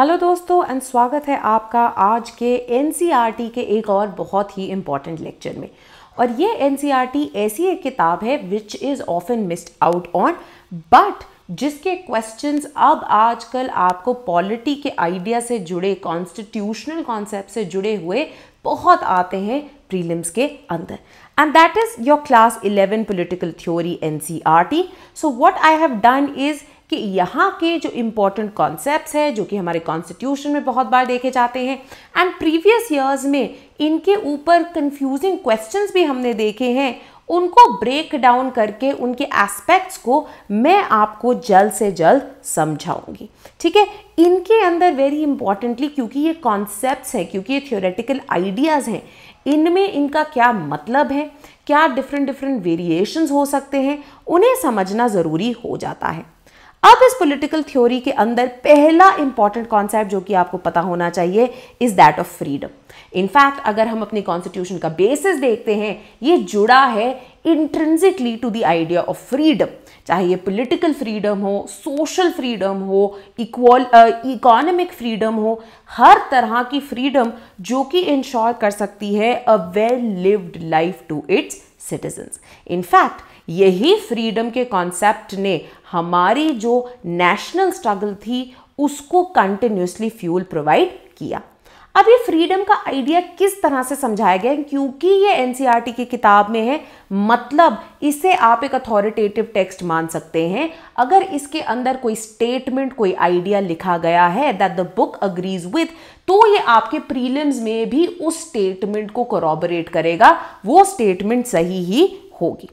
Hello दोस्तों and स्वागत है आपका आज के एन e के एक और बहुत ही इम्पॉर्टेंट लेक्चर में और ये एन e ऐसी एक किताब है which is often missed out on but जिसके क्वेश्चंस अब आजकल आपको पॉलिटी के आइडिया से जुड़े कॉन्स्टिट्यूशनल कॉन्सेप्ट से जुड़े हुए बहुत आते हैं प्रीलिम्स के अंदर and that is your class 11 political theory N C R T so what I have done is कि यहाँ के जो इम्पोर्टेंट कॉन्सेप्ट है जो कि हमारे कॉन्स्टिट्यूशन में बहुत बार देखे जाते हैं एंड प्रीवियस ईयर्स में इनके ऊपर कन्फ्यूजिंग क्वेश्चन भी हमने देखे हैं उनको ब्रेक डाउन करके उनके एस्पेक्ट्स को मैं आपको जल्द से जल्द समझाऊंगी ठीक है इनके अंदर वेरी इंपॉर्टेंटली क्योंकि ये कॉन्सेप्ट्स हैं क्योंकि ये थियोरेटिकल आइडियाज़ हैं इनमें इनका क्या मतलब है क्या डिफरेंट डिफरेंट वेरिएशंस हो सकते हैं उन्हें समझना ज़रूरी हो जाता है अब इस पॉलिटिकल थ्योरी के अंदर पहला इंपॉर्टेंट कॉन्सेप्ट जो कि आपको पता होना चाहिए is that of freedom in fact अगर हम अपनी कॉन्स्टिट्यूशन का बेसिस देखते हैं ये जुड़ा है intrinsically to the idea of freedom चाहे ये पॉलिटिकल फ्रीडम हो सोशल फ्रीडम हो इक्वल इकोनॉमिक फ्रीडम हो हर तरह की फ्रीडम जो कि इंश्योर कर सकती है a well lived life to its citizens in fact यही फ्रीडम के कॉन्सेप्ट ने हमारी जो नेशनल स्ट्रगल थी उसको कंटिन्यूसली फ्यूल प्रोवाइड किया अब ये फ्रीडम का आइडिया किस तरह से समझाया गया क्योंकि ये एनसीईआरटी e की किताब में है मतलब इसे आप एक अथॉरिटेटिव टेक्स्ट मान सकते हैं अगर इसके अंदर कोई स्टेटमेंट कोई आइडिया लिखा गया है that the book agrees with तो ये आपके प्रीलिम्स में भी उस स्टेटमेंट को कॉरबोरेट करेगा वो स्टेटमेंट सही ही होगी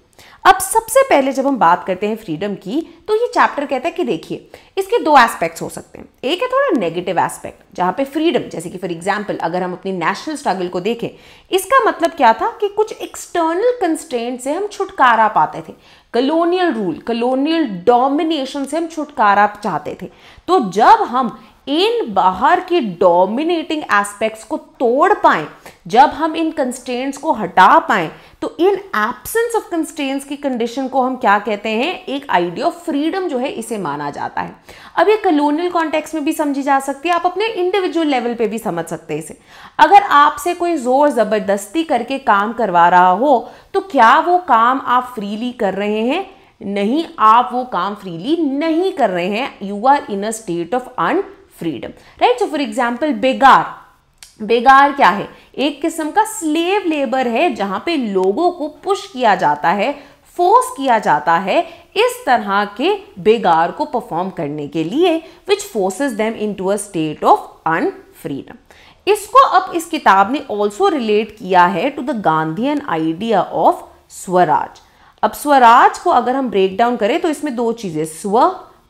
अब सबसे पहले जब हम बात करते हैं फ्रीडम की तो ये चैप्टर कहता है कि देखिए इसके दो एस्पेक्ट्स हो सकते हैं एक है थोड़ा नेगेटिव एस्पेक्ट जहां पे फ्रीडम जैसे कि फॉर एग्जांपल अगर हम अपनी नेशनल स्ट्रगल को देखें इसका मतलब क्या था कि कुछ एक्सटर्नल कंस्टेंट से हम छुटकारा पाते थे कलोनियल रूल कलोनियल डोमिनेशन से हम छुटकारा चाहते थे तो जब हम इन बाहर की डोमिनेटिंग एस्पेक्ट्स को तोड़ पाए जब हम इन कंस्टेंट्स को हटा पाए तो इन एब्सेंस ऑफ कंस्टेंट्स की कंडीशन को हम क्या कहते हैं एक आइडिया ऑफ फ्रीडम जो है इसे माना जाता है अब ये कलोनियल कॉन्टेक्स्ट में भी समझी जा सकती है आप अपने इंडिविजुअल लेवल पे भी समझ सकते हैं इसे अगर आपसे कोई ज़ोर ज़बरदस्ती करके काम करवा रहा हो तो क्या वो काम आप फ्रीली कर रहे हैं नहीं आप वो काम फ्रीली नहीं कर रहे हैं you are in a state of unfreedom right so for example beggar beggar क्या है एक किस्म का स्लेव लेबर है जहां पे लोगों को पुश किया जाता है फोर्स किया जाता है इस तरह के बेगार को परफॉर्म करने के लिए which forces them into a state of unfreedom इसको अब इस किताब ने ऑल्सो रिलेट किया है to the Gandhian idea of Swaraj अब स्वराज को अगर हम ब्रेक डाउन करें तो इसमें दो चीज़ें स्व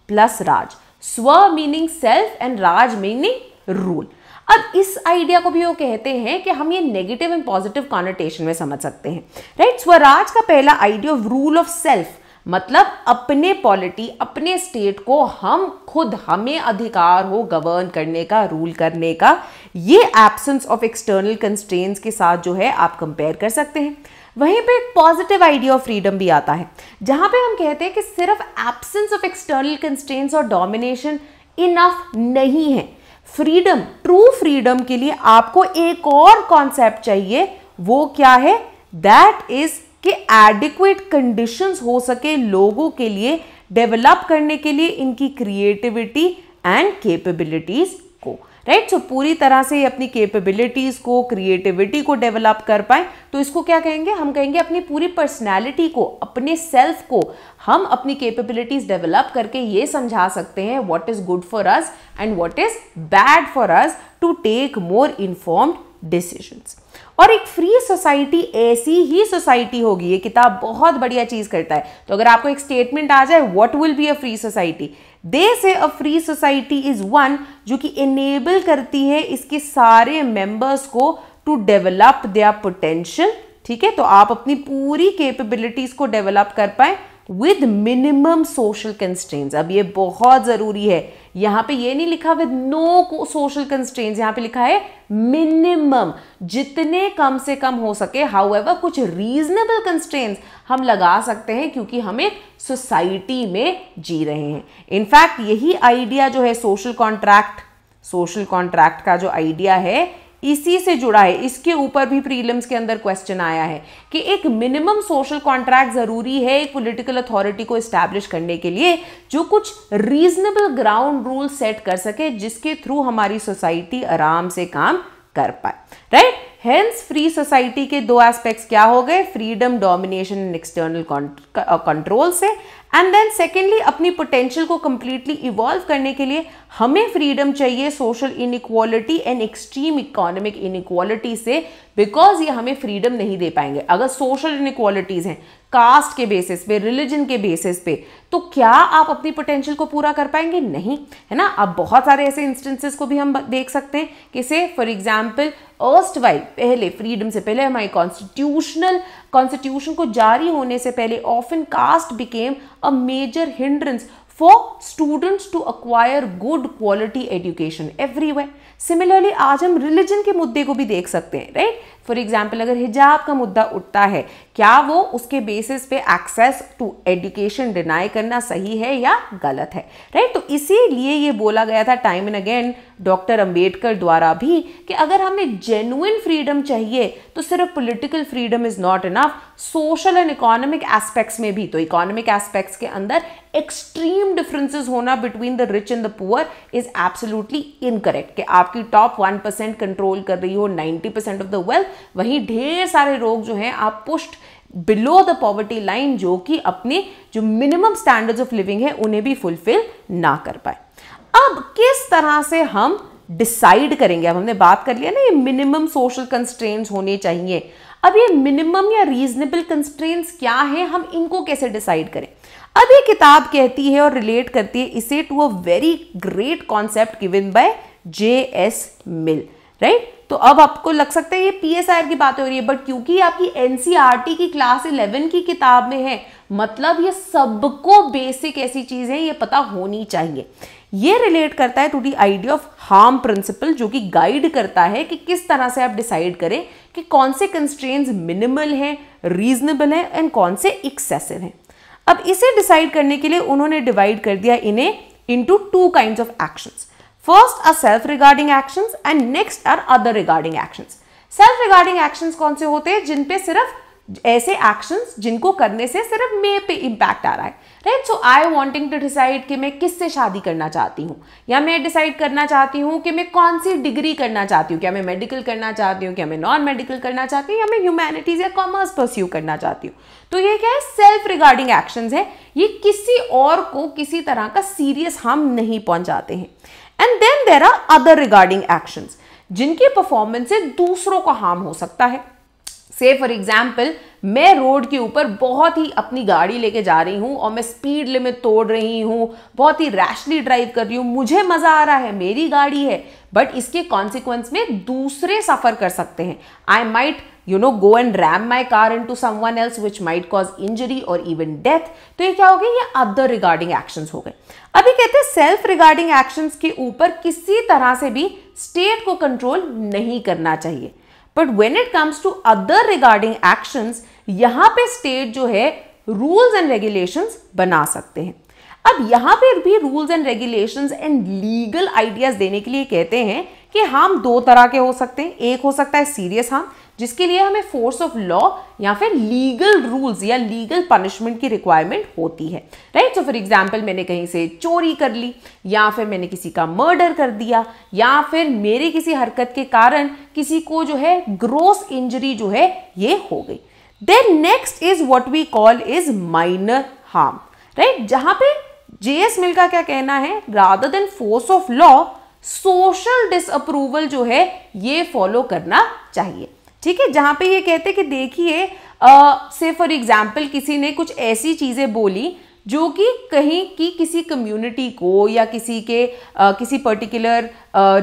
plus raj swa meaning self and raj meaning rule अब इस आइडिया को भी वो कहते हैं कि हम ये नेगेटिव एंड पॉजिटिव कॉनोटेशन में समझ सकते हैं राइट right? स्वराज का पहला idea of rule of self मतलब अपने पॉलिटी अपने स्टेट को हम खुद हमें अधिकार हो गवर्न करने का रूल करने का ये एब्सेंस ऑफ एक्सटर्नल कंस्ट्रेंट्स के साथ जो है आप कंपेयर कर सकते हैं वहीं पे एक पॉजिटिव आइडिया ऑफ फ्रीडम भी आता है जहां पे हम कहते हैं कि सिर्फ एब्सेंस ऑफ एक्सटर्नल कंस्टेंट्स और डोमिनेशन इनफ नहीं है फ्रीडम ट्रू फ्रीडम के लिए आपको एक और कॉन्सेप्ट चाहिए वो क्या है दैट इज कि एडिक्वेट कंडीशंस हो सके लोगों के लिए डेवलप करने के लिए इनकी creativity and capabilities right so पूरी तरह से अपनी केपेबिलिटीज़ को क्रिएटिविटी को डेवलप कर पाए तो इसको क्या कहेंगे हम कहेंगे अपनी पूरी पर्सनैलिटी को अपने सेल्फ को हम अपनी केपेबिलिटीज़ डेवलप करके ये समझा सकते हैं what is good for us and what is bad for us to take more informed decisions और एक फ्री सोसाइटी ऐसी ही सोसाइटी होगी ये किताब बहुत बढ़िया चीज़ करता है तो अगर आपको एक स्टेटमेंट आ जाए what will be a free society they say a free society is one जो कि इनेबल करती है इसके सारे मेंबर्स को टू डेवलप देयर पोटेंशियल ठीक है तो आप अपनी पूरी कैपेबिलिटीज को डेवलप कर पाए विद मिनिमम सोशल कंस्ट्रेंस अब ये बहुत ज़रूरी है यहां पे ये नहीं लिखा विद नो सोशल कंस्ट्रेंट यहां पे लिखा है मिनिमम जितने कम से कम हो सके हाउ कुछ रीजनेबल कंस्ट्रेंट्स हम लगा सकते हैं क्योंकि हम एक सोसाइटी में जी रहे हैं इनफैक्ट यही आइडिया जो है सोशल कॉन्ट्रैक्ट सोशल कॉन्ट्रैक्ट का जो आइडिया है इसी से जुड़ा है इसके ऊपर भी प्रीलिम्स के अंदर क्वेश्चन आया है कि एक मिनिमम सोशल कॉन्ट्रैक्ट ज़रूरी है एक पॉलिटिकल अथॉरिटी को इस्टेब्लिश करने के लिए जो कुछ रीजनेबल ग्राउंड रूल सेट कर सके जिसके थ्रू हमारी सोसाइटी आराम से काम कर पाए राइट हेंस फ्री सोसाइटी के दो एस्पेक्ट्स क्या हो गए freedom domination and external control से एंड देन सेकेंडली अपनी पोटेंशियल को कम्प्लीटली इवॉल्व करने के लिए हमें फ्रीडम चाहिए social inequality and extreme economic inequality से बिकॉज ये हमें फ्रीडम नहीं दे पाएंगे अगर सोशल इनक्वालिटीज़ हैं कास्ट के बेसिस पे रिलीजन के बेसिस पे तो क्या आप अपनी पोटेंशियल को पूरा कर पाएंगे नहीं है ना अब बहुत सारे ऐसे इंस्टेंसेस को भी हम देख सकते हैं कि से फॉर एग्जाम्पल अर्स्ट वाइल पहले फ्रीडम से पहले हमारी कॉन्स्टिट्यूशनल कॉन्स्टिट्यूशन को जारी होने से पहले of caste became a major hindrance students to acquire good quality education every way similarly आज हम रिलीजन के मुद्दे को भी देख सकते हैं राइट फॉर एग्जाम्पल अगर हिजाब का मुद्दा उठता है क्या वो उसके बेसिस पे एक्सेस टू एडुकेशन डिनाई करना सही है या गलत है राइट right? तो इसीलिए ये बोला गया था time and again doctor Ambedkar द्वारा भी कि अगर हमें जेन्युन फ्रीडम चाहिए तो सिर्फ political freedom is not enough social and economic aspects में भी तो इकोनॉमिक एस्पेक्ट्स के अंदर एक्सट्रीम डिफरेंसेस होना between the rich and the poor is absolutely incorrect कि आपकी टॉप वन परसेंट कंट्रोल कर रही हो ninety percent of the wealth वहीं ढेर सारे लोग जो हैं आप पुष्ट बिलो द पॉवर्टी लाइन जो कि अपने जो मिनिमम स्टैंडर्ड्स ऑफ लिविंग है उन्हें भी फुलफिल ना कर पाए अब किस तरह से हम डिसाइड करेंगे अब हमने बात कर लिया ना ये मिनिमम सोशल कंस्ट्रेंट होने चाहिए अब ये मिनिमम या रीजनेबल कंस्ट्रेंट्स क्या है हम इनको कैसे डिसाइड करें अब ये किताब कहती है और रिलेट करती है इसे to a very great concept given by J S Mill right तो अब आपको लग सकता है ये पी एस आर की बात हो रही है बट क्योंकि आपकी एन e की क्लास इलेवन की किताब में है मतलब ये सबको बेसिक ऐसी चीज है ये पता होनी चाहिए ये रिलेट करता है to the idea of harm principle जो कि गाइड करता है कि किस तरह से आप डिसाइड करें कि कौन से कंस्ट्रेंस मिनिमल हैं रीजनेबल हैं एंड कौन से एक्सेसिव हैं अब इसे डिसाइड करने के लिए उन्होंने डिवाइड कर दिया इन्हें into two kind of actions first are self regarding actions and next are other regarding actions self regarding actions कौन से होते हैं जिन पे सिर्फ ऐसे एक्शंस जिनको करने से सिर्फ मे पे इम्पैक्ट आ रहा है right so I wanting to decide कि मैं किससे शादी करना चाहती हूँ या मैं डिसाइड करना चाहती हूँ कि मैं कौन सी डिग्री करना चाहती हूँ क्या मैं मेडिकल करना चाहती हूँ क्या मैं नॉन मेडिकल करना चाहती हूँ या मैं ह्यूमैनिटीज़ या कॉमर्स परस्यू करना चाहती हूँ तो ये क्या है सेल्फ रिगार्डिंग एक्शंस है ये किसी और को किसी तरह का सीरियस हार्म नहीं पहुंचाते हैं and then there are other regarding actions जिनकी परफॉर्मेंस से दूसरों को हार्म हो सकता है से फॉर एग्जाम्पल मैं रोड के ऊपर बहुत ही अपनी गाड़ी लेके जा रही हूँ और मैं स्पीड लिमिट तोड़ रही हूँ बहुत ही रैशली ड्राइव कर रही हूँ मुझे मज़ा आ रहा है मेरी गाड़ी है बट इसके कॉन्सिक्वेंस में दूसरे सफ़र कर सकते हैं I might you know go and ram my car into someone else which might cause injury और इवन डेथ तो ये क्या हो गया ये अदर रिगार्डिंग एक्शन हो गए अभी कहते हैं सेल्फ रिगार्डिंग एक्शन के ऊपर किसी तरह से भी स्टेट को कंट्रोल नहीं करना चाहिए but when it comes to other regarding action यहां पे स्टेट जो है रूल्स एंड रेगुलेशन बना सकते हैं अब यहां पर भी rules and regulation and legal ideas देने के लिए कहते हैं कि हार्म दो तरह के हो सकते हैं एक हो सकता है सीरियस हार्म जिसके लिए हमें फोर्स ऑफ लॉ या फिर लीगल रूल्स या लीगल पनिशमेंट की रिक्वायरमेंट होती है राइट सो फॉर एग्जाम्पल मैंने कहीं से चोरी कर ली या फिर मैंने किसी का मर्डर कर दिया या फिर मेरे किसी हरकत के कारण किसी को जो है ग्रोस इंजरी जो है ये हो गई then next is what we call is minor harm right जहां पर जेएस मिल का क्या कहना है rather than force of law social disapproval जो है ये फॉलो करना चाहिए ठीक है जहाँ पे ये कहते हैं कि देखिए से फॉर एग्जाम्पल किसी ने कुछ ऐसी चीज़ें बोली जो कि कहीं की किसी कम्युनिटी को या किसी के आ, किसी पर्टिकुलर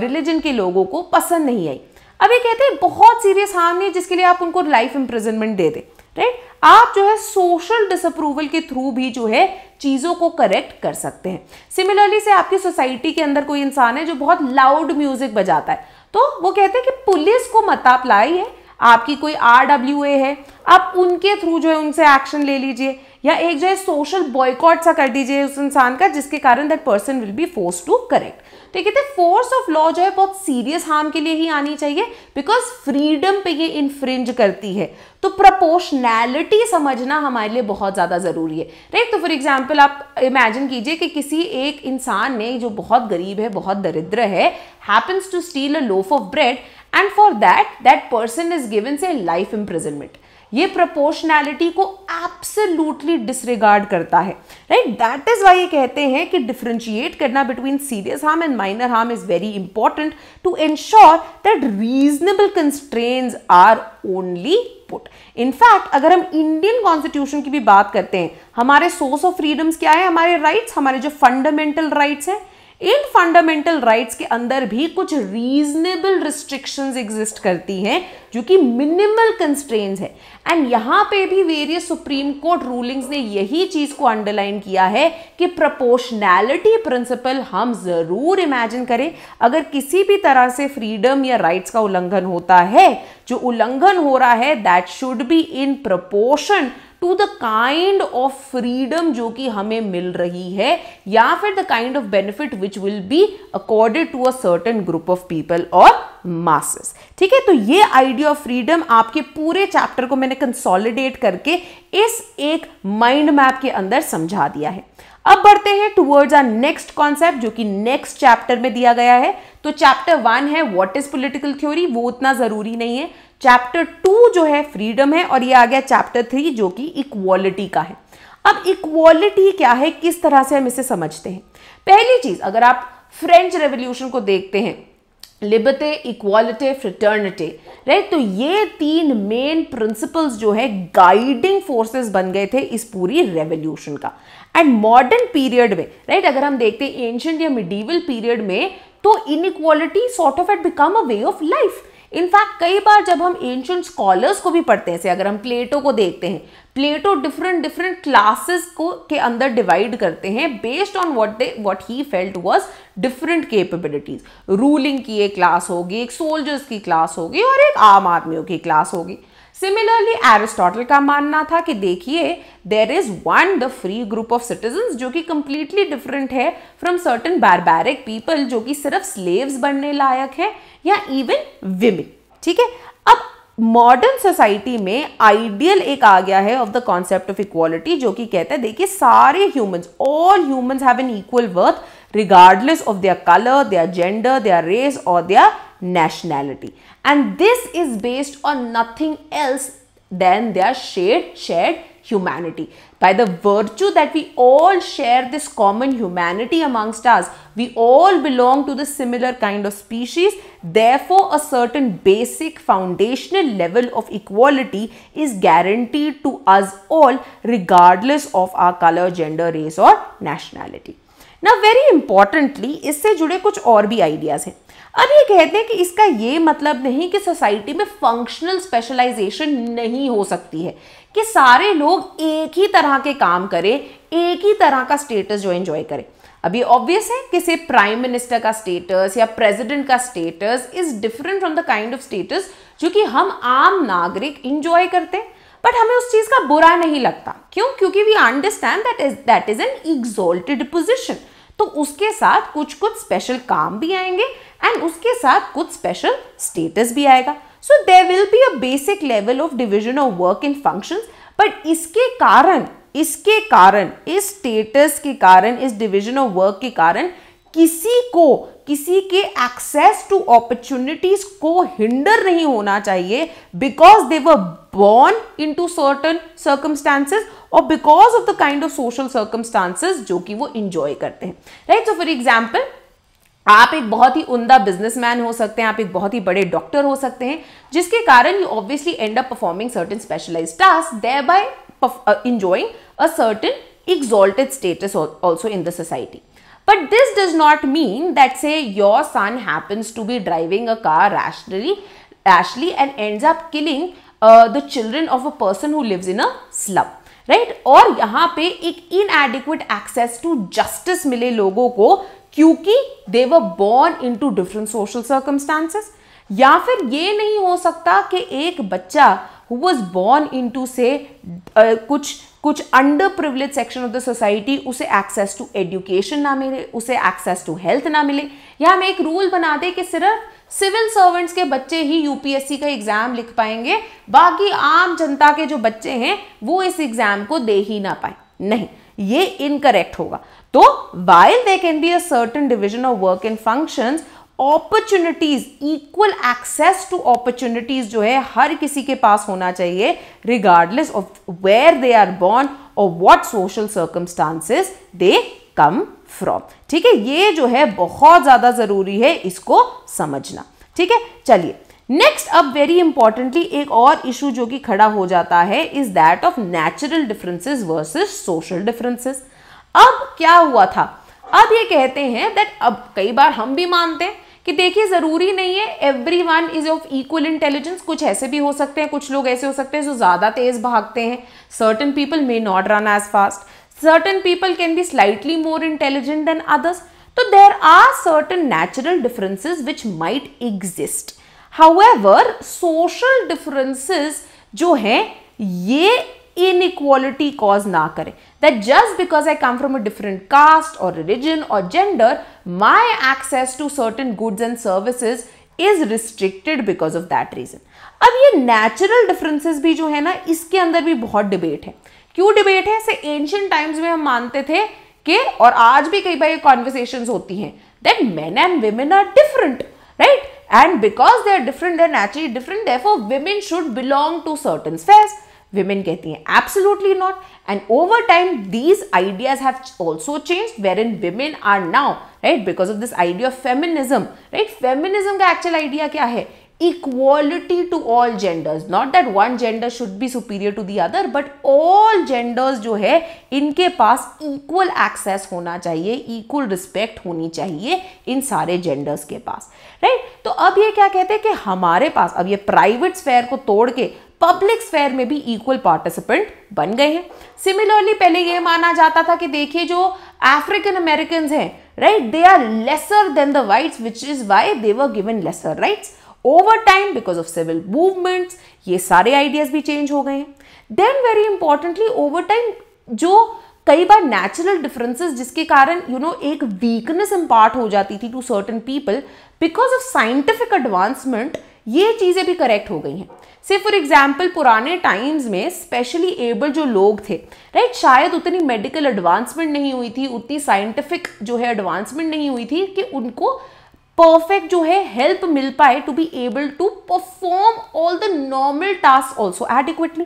रिलीजन के लोगों को पसंद नहीं आई अब ये कहते हैं बहुत सीरियस हार्म है जिसके लिए आप उनको लाइफ इम्प्रिजनमेंट दे दें राइट आप जो है सोशल डिसअप्रूवल के थ्रू भी जो है चीज़ों को करेक्ट कर सकते हैं सिमिलरली से आपकी सोसाइटी के अंदर कोई इंसान है जो बहुत लाउड म्यूजिक बजाता है तो वो कहते हैं कि पुलिस को मत आप लाइए आपकी कोई आर डब्ल्यू ए है आप उनके थ्रू जो है उनसे एक्शन ले लीजिए या एक जो है सोशल बॉयकॉट सा कर दीजिए उस इंसान का जिसके कारण that person will be force to correct ठीक है फोर्स ऑफ लॉ जो है बहुत सीरियस हार्म के लिए ही आनी चाहिए बिकॉज फ्रीडम पे ये इन्फ्रिंज करती है तो प्रपोशनैलिटी समझना हमारे लिए बहुत ज़्यादा ज़रूरी है राइट तो फॉर एग्जाम्पल आप इमेजिन कीजिए कि किसी एक इंसान ने जो बहुत गरीब है बहुत दरिद्र है happens to steal a loaf of bread and for that that person is given से लाइफ इम्प्रिजनमेंट ये प्रपोर्शनैलिटी को एब्सोल्युटली डिसरिगार्ड करता है राइट दैट इज वाई ये कहते हैं कि डिफ्रेंशिएट करना between serious harm and minor harm is very important to ensure that reasonable constrain are only put in fact अगर हम इंडियन कॉन्स्टिट्यूशन की भी बात करते हैं हमारे सोर्स ऑफ फ्रीडम्स क्या है हमारे राइट्स हमारे जो फंडामेंटल राइट्स हैं इन फंडामेंटल राइट्स के अंदर भी कुछ रीजनेबल रिस्ट्रिक्शंस एग्जिस्ट करती हैं जो कि मिनिमल कंस्ट्रेन है एंड यहाँ पे भी वेरियस सुप्रीम कोर्ट रूलिंग्स ने यही चीज़ को अंडरलाइन किया है कि प्रपोर्शनैलिटी प्रिंसिपल हम ज़रूर इमेजिन करें अगर किसी भी तरह से फ्रीडम या राइट्स का उल्लंघन होता है जो उल्लंघन हो रहा है that should be in proportion to the kind of freedom जो कि हमें मिल रही है या फिर the kind of benefit which will be accorded to a certain group of people और मासेस ठीक है तो ये आइडिया ऑफ फ्रीडम आपके पूरे चैप्टर को मैंने कंसोलिडेट करके इस एक माइंड मैप के अंदर समझा दिया है अब बढ़ते हैं टूवर्ड्स आर नेक्स्ट कॉन्सेप्ट जो कि नेक्स्ट चैप्टर में दिया गया है तो चैप्टर वन है व्हाट इज पॉलिटिकल थ्योरी वो उतना ज़रूरी नहीं है चैप्टर टू जो है फ्रीडम है और ये आ गया चैप्टर थ्री जो कि इक्वालिटी का है अब इक्वालिटी क्या है किस तरह से हम इसे समझते हैं पहली चीज़ अगर आप फ्रेंच रेवोल्यूशन को देखते हैं लिबर्टी इक्वालिटी फ्रिटर्निटी राइट तो ये तीन मेन प्रिंसिपल्स जो है गाइडिंग फोर्सेस बन गए थे इस पूरी रेवोल्यूशन का एंड मॉडर्न पीरियड में राइट right, अगर हम देखते हैं एंशंट या मिडीवल पीरियड में तो inequality sort of had become a way of life in fact कई बार जब हम एंशंट स्कॉलर्स को भी पढ़ते हैं से अगर हम प्लेटो को देखते हैं प्लेटो डिफरेंट डिफरेंट क्लासेस को के अंदर डिवाइड करते हैं based on what they what he felt was different capabilities ruling की एक क्लास होगी एक सोल्जर्स की क्लास होगी और एक आम आदमियों की क्लास होगी सिमिलरली एरिस्टोटल का मानना था कि देखिए there is one the free group of citizen जो कि कंप्लीटली डिफरेंट है फ्रॉम सर्टन बारबैरिक पीपल जो कि सिर्फ स्लेव्स बनने लायक है या इवन विमेन ठीक है अब मॉडर्न सोसाइटी में आइडियल एक आ गया है of the concept of equality जो कि कहता है देखिए सारे humans all humans have an equal worth regardless of their colour their gender their race और their nationality. And this is based on nothing else than their shared, shared humanity. By the virtue that we all share this common humanity amongst us, we all belong to the similar kind of species. Therefore, a certain basic foundational level of equality is guaranteed to us all regardless of our color, gender, race or nationality. ना very importantly इससे जुड़े कुछ और भी ideas हैं अब ये कहते हैं कि इसका ये मतलब नहीं कि सोसाइटी में फंक्शनल स्पेशलाइजेशन नहीं हो सकती है कि सारे लोग एक ही तरह के काम करें एक ही तरह का स्टेटस जो एंजॉय करें अभी ऑब्वियस है कि से प्राइम मिनिस्टर का स्टेटस या प्रेसिडेंट का status is different from the kind of status जो कि हम आम नागरिक इंजॉय करते हैं बट हमें उस चीज़ का बुरा नहीं लगता क्यों क्योंकि we understand that is that is an exalted position तो उसके साथ कुछ कुछ स्पेशल काम भी आएंगे एंड उसके साथ कुछ स्पेशल स्टेटस भी आएगा so there will be a basic level of division of work in function but इसके कारण इसके कारण इस स्टेटस के कारण इस डिविजन ऑफ वर्क के कारण किसी को किसी के एक्सेस टू अपॉर्चुनिटीज को हिंडर नहीं होना चाहिए because they were born into certain circumstances और because of the kind of social circumstances जो कि वो इंजॉय करते हैं राइट सो फॉर एग्जाम्पल आप एक बहुत ही उमदा बिजनेसमैन हो सकते हैं आप एक बहुत ही बड़े डॉक्टर हो सकते हैं जिसके कारण you obviously end up performing certain specialise task thereby enjoying a certain exalted status also in the society But this does not mean that say your son happens to be driving a car rashly, rashly and ends up killing uh, the children of a person who lives in a slum. Right right? और यहाँ पे एक इनएडिक्वेट access to justice मिले लोगों को क्योंकि they were born into different social circumstances या फिर ये नहीं हो सकता कि एक बच्चा who was born into say कुछ कुछ underprivileged section of the society उसे एक्सेस टू एजुकेशन ना मिले उसे एक्सेस टू हेल्थ ना मिले या हम एक रूल बना दें कि सिर्फ सिविल सर्वेंट्स के बच्चे ही यूपीएससी का एग्जाम लिख पाएंगे बाकी आम जनता के जो बच्चे हैं वो इस एग्जाम को दे ही ना पाए नहीं ये इनकरेक्ट होगा तो while they can be a certain division of work and functions opportunities equal access to opportunities जो है हर किसी के पास होना चाहिए regardless of where they are born और what social circumstances they come from ठीक है ये जो है बहुत ज़्यादा ज़रूरी है इसको समझना ठीक है चलिए नेक्स्ट अब वेरी इंपॉर्टेंटली एक और इशू जो कि खड़ा हो जाता है is that of natural differences versus social differences अब क्या हुआ था अब ये कहते हैं दैट अब कई बार हम भी मानते हैं कि देखिए जरूरी नहीं है everyone is of equal intelligence कुछ ऐसे भी हो सकते हैं कुछ लोग ऐसे हो सकते हैं जो ज्यादा तेज भागते हैं certain people may not run as fast certain people can be slightly more intelligent than others तो there are certain natural differences which might exist how social differences जो है ये इन इक्वालिटी कॉज ना करे that just because I come from a different caste और religion और gender my access to certain goods and services is restricted because of that reason अब ये natural differences भी जो है ना इसके अंदर भी बहुत डिबेट है क्यों डिबेट है ऐसे एंशियंट टाइम्स में हम मानते थे कि और आज भी कई बार ये कॉन्वर्सेशन होती हैं that man and women are different right and because they are different they are naturally different therefore women should belong to certain women कहती हैं absolutely not and over time these ideas have also changed wherein women are now right because of this idea of feminism right feminism का actual idea क्या है equality to all genders not that one gender should be superior to the other but all genders जो है इनके पास equal access होना चाहिए equal respect होनी चाहिए इन सारे genders के पास right तो अब ये क्या कहते हैं कि हमारे पास अब ये private sphere को तोड़ के पब्लिक स्फेयर में भी इक्वल पार्टिसिपेंट बन गए हैं सिमिलरली पहले यह माना जाता था कि देखिए जो अफ्रीकन अमेरिकन हैं right they are lesser than the whites which is why they were given lesser rights over time because of civil movements ये सारे आइडियाज भी चेंज हो गए हैं then very importantly over time जो कई बार नेचुरल डिफरेंसेस जिसके कारण यू you नो know, एक वीकनेस इम्पार्ट हो जाती थी to certain people because of scientific advancement ये चीज़ें भी करेक्ट हो गई हैं से फॉर एग्जाम्पल पुराने टाइम्स में स्पेशली एबल जो लोग थे राइट शायद उतनी मेडिकल एडवांसमेंट नहीं हुई थी उतनी साइंटिफिक जो है एडवांसमेंट नहीं हुई थी कि उनको परफेक्ट जो है हेल्प मिल पाए to be able to perform all the normal task also adequately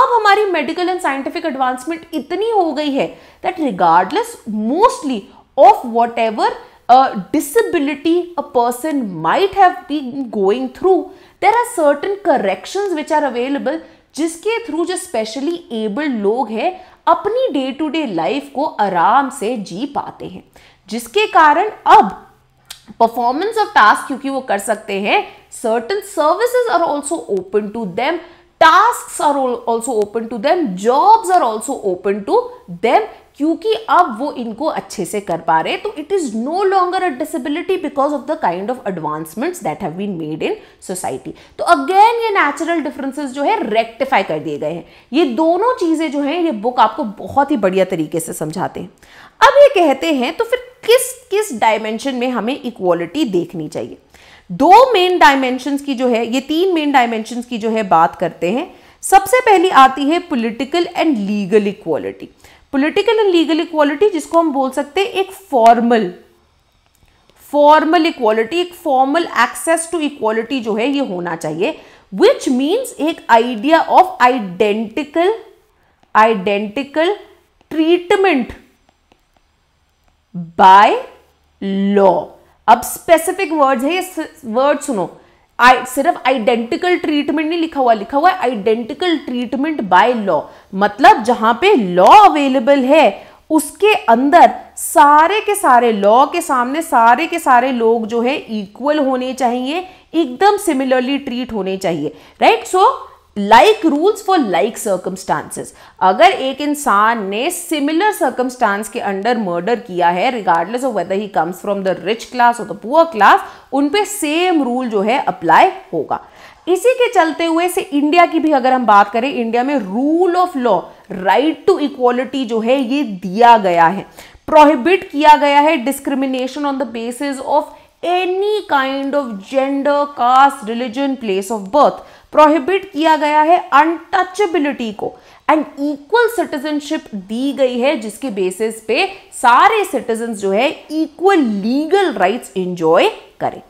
अब हमारी मेडिकल एंड साइंटिफिक एडवांसमेंट इतनी हो गई है that regardless mostly of whatever disability a person might have be going through there are certain correction which are available जिसके थ्रू जो specially abled लोग हैं अपनी डे टू डे लाइफ को आराम से जी पाते हैं जिसके कारण अब परफॉर्मेंस ऑफ टास्क क्योंकि वो कर सकते हैं certain services are also open to them task are also open to them jobs are also open to them क्योंकि अब वो इनको अच्छे से कर पा रहे तो it is no longer a disability because of the kind of advancements that have been made in society तो अगेन ये नेचुरल डिफरेंसेस जो है रेक्टिफाई कर दिए गए हैं ये दोनों चीज़ें जो हैं ये बुक आपको बहुत ही बढ़िया तरीके से समझाते हैं अब ये कहते हैं तो फिर किस किस डायमेंशन में हमें इक्वालिटी देखनी चाहिए दो मेन डायमेंशन की जो है ये तीन मेन डायमेंशंस की जो है बात करते हैं सबसे पहली आती है political and legal equality political and legal equality जिसको हम बोल सकते हैं एक फॉर्मल फॉर्मल इक्वालिटी एक फॉर्मल एक्सेस टू इक्वालिटी जो है ये होना चाहिए विच मीन्स एक idea of identical identical treatment by law अब स्पेसिफिक वर्ड है ये वर्ड सुनो आई सिर्फ आइडेंटिकल ट्रीटमेंट नहीं लिखा हुआ लिखा हुआ है आइडेंटिकल ट्रीटमेंट बाय लॉ मतलब जहां पे लॉ अवेलेबल है उसके अंदर सारे के सारे लॉ के सामने सारे के सारे लोग जो है इक्वल होने चाहिए एकदम सिमिलरली ट्रीट होने चाहिए right so so, like rules for like circumstances अगर एक इंसान ने सिमिलर सर्कमस्टांस के अंडर मर्डर किया है regardless of whether he comes from the rich class और द पुअर क्लास उन पे सेम रूल जो है अप्लाई होगा इसी के चलते हुए से इंडिया की भी अगर हम बात करें इंडिया में rule of law right to equality जो है ये दिया गया है प्रोहिबिट किया गया है discrimination on the basis of any kind of gender caste religion place of birth prohibit किया गया है अनटचेबिलिटी को एंड इक्वल सिटीजनशिप दी गई है जिसके बेसिस पे सारे सिटीजन जो है इक्वल लीगल राइट्स इंजॉय करें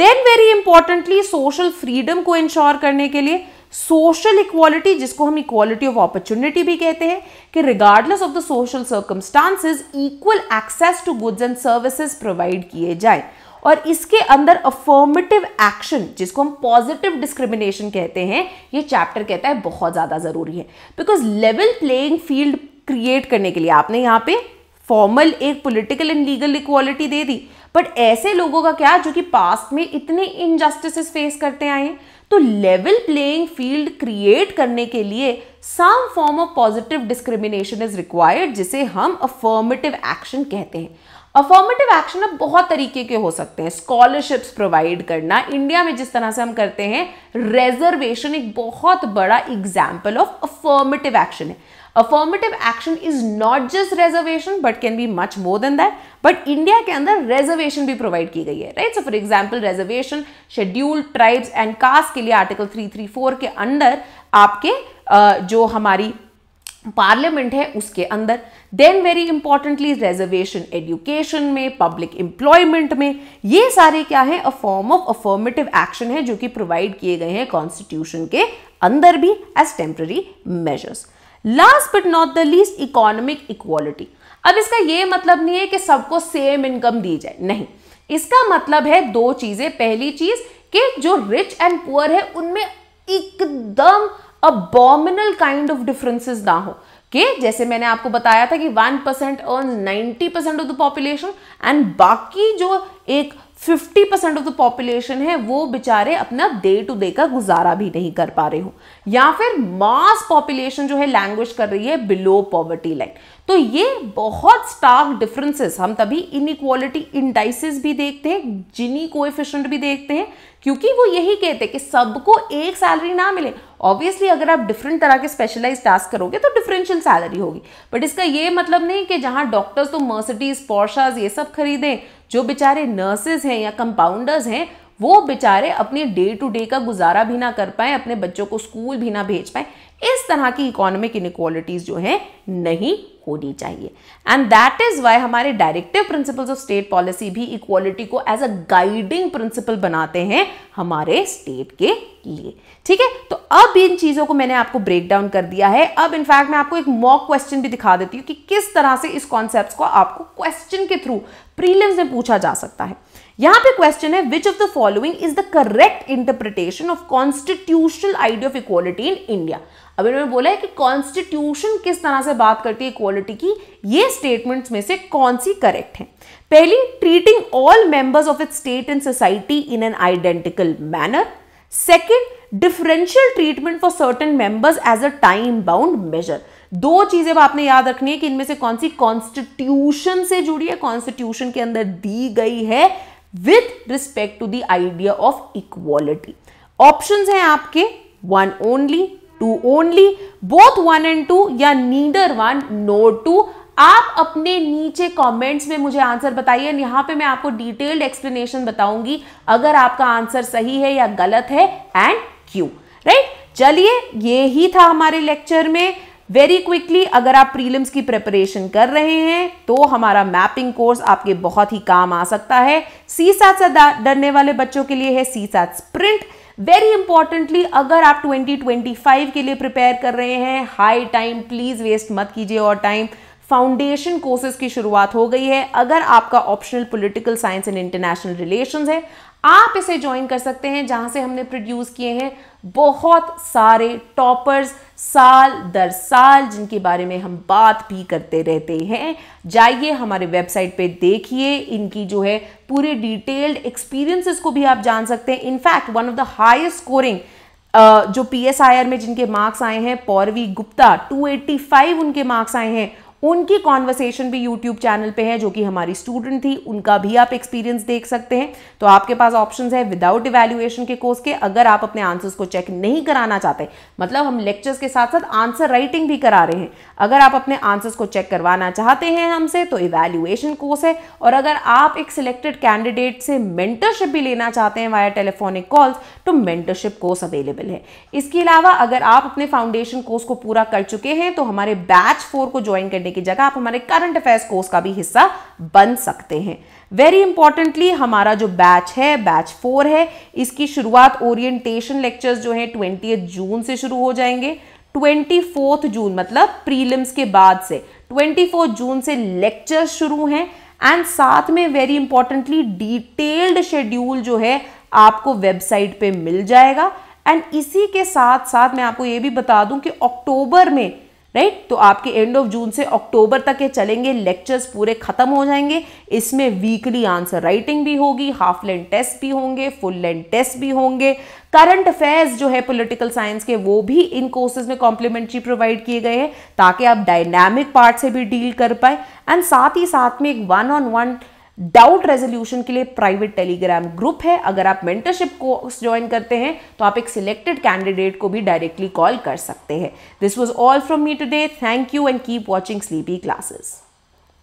then very importantly social freedom को इंश्योर करने के लिए सोशल इक्वालिटी जिसको हम इक्वालिटी ऑफ अपॉर्चुनिटी भी कहते हैं कि regardless of the social circumstances equal access to goods and services provide किए जाए और इसके अंदर अफॉर्मेटिव एक्शन जिसको हम पॉजिटिव डिस्क्रिमिनेशन कहते हैं ये चैप्टर कहता है बहुत ज़्यादा ज़रूरी है because level playing field create करने के लिए आपने यहाँ पे फॉर्मल एक पॉलिटिकल एंड लीगल इक्वालिटी दे दी बट ऐसे लोगों का क्या जो कि पास्ट में इतने इनजस्टिसेस फेस करते आए हैं तो लेवल प्लेइंग फील्ड क्रिएट करने के लिए some form of positive discrimination is required जिसे हम अफर्मेटिव एक्शन कहते हैं अफॉर्मेटिव एक्शन अब बहुत तरीके के हो सकते हैं स्कॉलरशिप्स प्रोवाइड करना इंडिया में जिस तरह से हम करते हैं रिजर्वेशन एक बहुत बड़ा एग्जाम्पल ऑफ अफॉर्मेटिव एक्शन है affirmative action is not just reservation but can be much more than that but India के अंदर रिजर्वेशन भी प्रोवाइड की गई है right so for example reservation schedule tribes and caste के लिए आर्टिकल 334 के अंडर आपके uh, जो हमारी पार्लियामेंट है उसके अंदर then very importantly reservation education में पब्लिक एम्प्लॉयमेंट में ये सारे क्या है a form of affirmative action है जो कि प्रोवाइड किए गए हैं कॉन्स्टिट्यूशन के अंदर भी as temporary measures last but not the least economic equality अब इसका ये मतलब नहीं है कि सबको सेम इनकम दी जाए नहीं इसका मतलब है दो चीजें पहली चीज कि जो रिच एंड पुअर है उनमें एकदम अबॉमिनल काइंड ऑफ डिफरेंसेस ना हो कि जैसे मैंने आपको बताया था कि वन परसेंट और ninety percent of the population and बाकी जो एक fifty percent of the population है वो बेचारे अपना डे टू डे का गुजारा भी नहीं कर पा रहे हो या फिर मास पॉपुलेशन जो है लैंग्वेज कर रही है बिलो पॉवर्टी लाइन तो ये बहुत स्टार्क डिफरेंसेस हम तभी इक्वालिटी इंडाइसिस भी देखते हैं जिनी कोएफिशिएंट भी देखते हैं क्योंकि वो यही कहते हैं कि सबको एक सैलरी ना मिले ऑब्वियसली अगर आप डिफरेंट तरह के स्पेशलाइज टास्क करोगे तो डिफरेंशियल सैलरी होगी बट इसका ये मतलब नहीं कि जहां डॉक्टर्स तो मर्सिडीज पोर्शाज ये सब खरीदें जो बेचारे नर्सेज हैं या कंपाउंडर्स हैं वो बेचारे अपने डे टू डे का गुजारा भी ना कर पाए अपने बच्चों को स्कूल भी ना भेज पाए इस तरह की इकोनॉमिक इनक्वालिटीज़ जो है नहीं होनी चाहिए एंड दैट इज वाई हमारे directive principles of state policy भी इक्वालिटी को एज अ गाइडिंग प्रिंसिपल बनाते हैं हमारे स्टेट के लिए ठीक है तो अब इन चीज़ों को मैंने आपको ब्रेक डाउन कर दिया है अब इनफैक्ट मैं आपको एक मॉक क्वेश्चन भी दिखा देती हूँ कि किस तरह से इस कॉन्सेप्ट को आपको क्वेश्चन के थ्रू प्रीलिम्स में पूछा जा सकता है यहाँ पे क्वेश्चन है which of the following is the correct interpretation of constitutional idea of equality in India अब इन्होंने बोला है कि कॉन्स्टिट्यूशन किस तरह से बात करती है इक्वालिटी की ये स्टेटमेंट्स में से कौन सी करेक्ट हैं पहली treating all members of it state and society in an identical manner second differential treatment for certain members as a time bound measure दो चीजें अब आपने याद रखनी है कि इनमें से कौन सी कॉन्स्टिट्यूशन से जुड़ी है कॉन्स्टिट्यूशन के अंदर दी गई है with respect to the idea of equality option हैं आपके one only two only both one and two या नीदर वन नो टू आप अपने नीचे कमेंट्स में मुझे आंसर बताइए यहां पे मैं आपको डिटेल्ड एक्सप्लेनेशन बताऊंगी अगर आपका आंसर सही है या गलत है एंड क्यू राइट चलिए ये ही था हमारे लेक्चर में वेरी क्विकली अगर आप प्रीलिम्स की प्रिपरेशन कर रहे हैं तो हमारा मैपिंग कोर्स आपके बहुत ही काम आ सकता है सी सात से डरने वाले बच्चों के लिए है सी सात स्प्रिंट वेरी इंपॉर्टेंटली अगर आप 2025 के लिए प्रिपेयर कर रहे हैं हाई टाइम प्लीज वेस्ट मत कीजिए और टाइम फाउंडेशन कोर्सेज की शुरुआत हो गई है अगर आपका optional political science and international relations है आप इसे ज्वाइन कर सकते हैं जहां से हमने प्रोड्यूस किए हैं बहुत सारे टॉपर्स साल दर साल जिनके बारे में हम बात भी करते रहते हैं जाइए हमारे वेबसाइट पे देखिए इनकी जो है पूरे डिटेल्ड एक्सपीरियंसेस को भी आप जान सकते हैं in fact one of the highest scoring जो पी में जिनके मार्क्स आए हैं पौरवी गुप्ता 285 उनके मार्क्स आए हैं उनकी कॉन्वर्सेशन भी यूट्यूब चैनल पे है जो कि हमारी स्टूडेंट थी उनका भी आप एक्सपीरियंस देख सकते हैं तो आपके पास ऑप्शन है विदाउट इवेल्युएशन के कोर्स के अगर आप अपने आंसर्स को चेक नहीं कराना चाहते मतलब हम लेक्चर्स के साथ साथ आंसर राइटिंग भी करा रहे हैं अगर आप अपने आंसर्स को चेक करवाना चाहते हैं हमसे तो इवेल्युएशन कोर्स है और अगर आप एक सिलेक्टेड कैंडिडेट से मेंटरशिप भी लेना चाहते हैं वाया टेलीफोनिक कॉल्स तो मेंटरशिप कोर्स अवेलेबल है इसके अलावा अगर आप अपने फाउंडेशन कोर्स को पूरा कर चुके हैं तो हमारे बैच फोर को ज्वाइन करने लेने की जगह आप हमारे करंट अफेयर्स कोर्स का भी हिस्सा बन सकते हैं वेरी इंपॉर्टेंटली हमारा जो बैच है बैच फोर है इसकी शुरुआत ओरिएंटेशन लेक्चर्स जो है ट्वेंटी जून से शुरू हो जाएंगे ट्वेंटी जून मतलब प्रीलिम्स के बाद से ट्वेंटी जून से लेक्चर शुरू हैं एंड साथ में वेरी इंपॉर्टेंटली डिटेल्ड शेड्यूल जो है आपको वेबसाइट पे मिल जाएगा एंड इसी के साथ साथ मैं आपको ये भी बता दूं कि अक्टूबर में राइट तो आपके एंड ऑफ जून से अक्टूबर तक ये चलेंगे लेक्चर्स पूरे खत्म हो जाएंगे इसमें वीकली आंसर राइटिंग भी होगी हाफ लेंथ टेस्ट भी होंगे फुल लेंथ टेस्ट भी होंगे करंट अफेयर्स जो है पॉलिटिकल साइंस के वो भी इन कोर्सेज में कॉम्प्लीमेंट्री प्रोवाइड किए गए हैं ताकि आप डायनामिक पार्ट से भी डील कर पाए एंड साथ ही साथ में एक one on one doubt resolution के लिए प्राइवेट टेलीग्राम ग्रुप है अगर आप मेंटरशिप कोर्स ज्वाइन करते हैं तो आप एक सिलेक्टेड कैंडिडेट को भी डायरेक्टली कॉल कर सकते हैं this was all from me today thank you and keep watching Sleepy classes